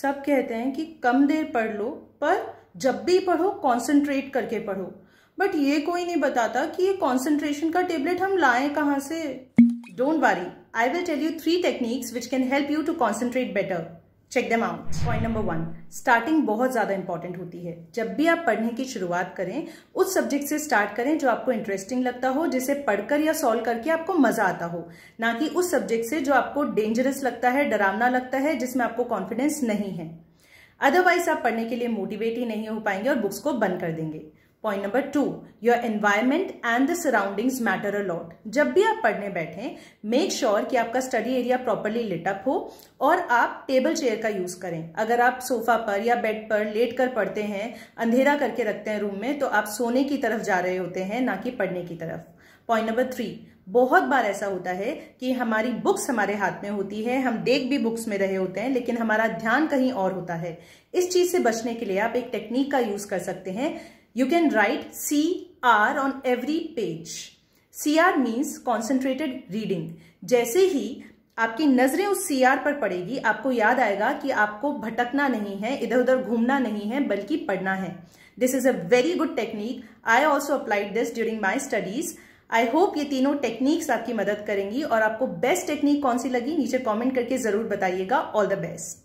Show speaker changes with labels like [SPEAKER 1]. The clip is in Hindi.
[SPEAKER 1] सब कहते हैं कि कम देर पढ़ लो पर जब भी पढ़ो कंसंट्रेट करके पढ़ो बट ये कोई नहीं बताता कि ये कंसंट्रेशन का टेबलेट हम लाएं कहाँ से don't worry I will tell you three techniques which can help you to concentrate better check them out point number one starting बहुत ज़्यादा इंपॉर्टेंट होती है जब भी आप पढ़ने की शुरुआत करें उस सब्जेक्ट से स्टार्ट करें जो आपको इंटरेस्टिंग लगता हो जिसे पढ़कर या सॉल्व करके आपको मज़ा आता हो ना कि उस सब्जेक्ट से जो आपको डेंजरस लगता है डरावना लगता है जिसमें आपको कॉन्फिडेंस नहीं है अदरवाइज आप पढ़ने के लिए मोटिवेट ही नहीं हो पाएंगे और बुक्स को बंद कर देंगे point number two your environment and the surroundings matter a lot जब भी आप पढ़ने बैठें मेक श्योर sure कि आपका स्टडी एरिया प्रॉपरली लिटअप हो और आप टेबल चेयर का यूज करें अगर आप सोफा पर या बेड पर लेट कर पढ़ते हैं अंधेरा करके रखते हैं रूम में तो आप सोने की तरफ जा रहे होते हैं ना कि पढ़ने की तरफ पॉइंट नंबर थ्री बहुत बार ऐसा होता है कि हमारी बुक्स हमारे हाथ में होती है हम देख भी बुक्स में रहे होते हैं लेकिन हमारा ध्यान कहीं और होता है इस चीज से बचने के लिए आप एक टेक्निक का यूज कर सकते हैं You can write CR on every page. CR means concentrated reading. जैसे ही आपकी नजरें उस सीआर पर पड़ेगी आपको याद आएगा कि आपको भटकना नहीं है इधर उधर घूमना नहीं है बल्कि पढ़ना है this is a very good technique I also applied this during my studies I hope ये तीनों टेक्निक्स आपकी मदद करेंगी और आपको बेस्ट टेक्निक कौन सी लगी नीचे कॉमेंट करके जरूर बताइएगा ऑल द बेस्ट